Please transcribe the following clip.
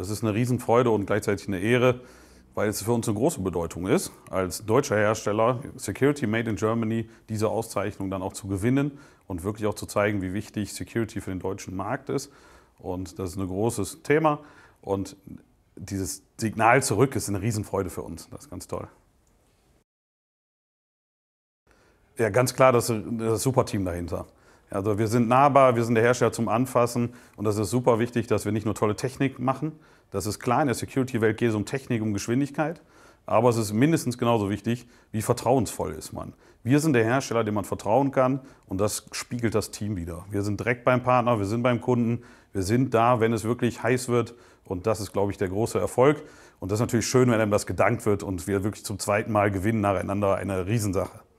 Das ist eine Riesenfreude und gleichzeitig eine Ehre, weil es für uns eine große Bedeutung ist, als deutscher Hersteller Security Made in Germany diese Auszeichnung dann auch zu gewinnen und wirklich auch zu zeigen, wie wichtig Security für den deutschen Markt ist. Und das ist ein großes Thema. Und dieses Signal zurück ist eine Riesenfreude für uns. Das ist ganz toll. Ja, ganz klar das, das Superteam dahinter. Also wir sind nahbar, wir sind der Hersteller zum Anfassen und das ist super wichtig, dass wir nicht nur tolle Technik machen. Das ist klar, in der Security-Welt geht es um Technik, um Geschwindigkeit. Aber es ist mindestens genauso wichtig, wie vertrauensvoll ist man. Wir sind der Hersteller, dem man vertrauen kann und das spiegelt das Team wieder. Wir sind direkt beim Partner, wir sind beim Kunden, wir sind da, wenn es wirklich heiß wird und das ist, glaube ich, der große Erfolg. Und das ist natürlich schön, wenn einem das gedankt wird und wir wirklich zum zweiten Mal gewinnen nacheinander eine Riesensache.